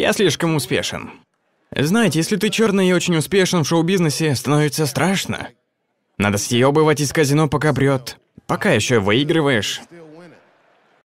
Я слишком успешен. Знаете, если ты черный и очень успешен в шоу-бизнесе, становится страшно. Надо съебывать из казино, пока прет. Пока еще выигрываешь,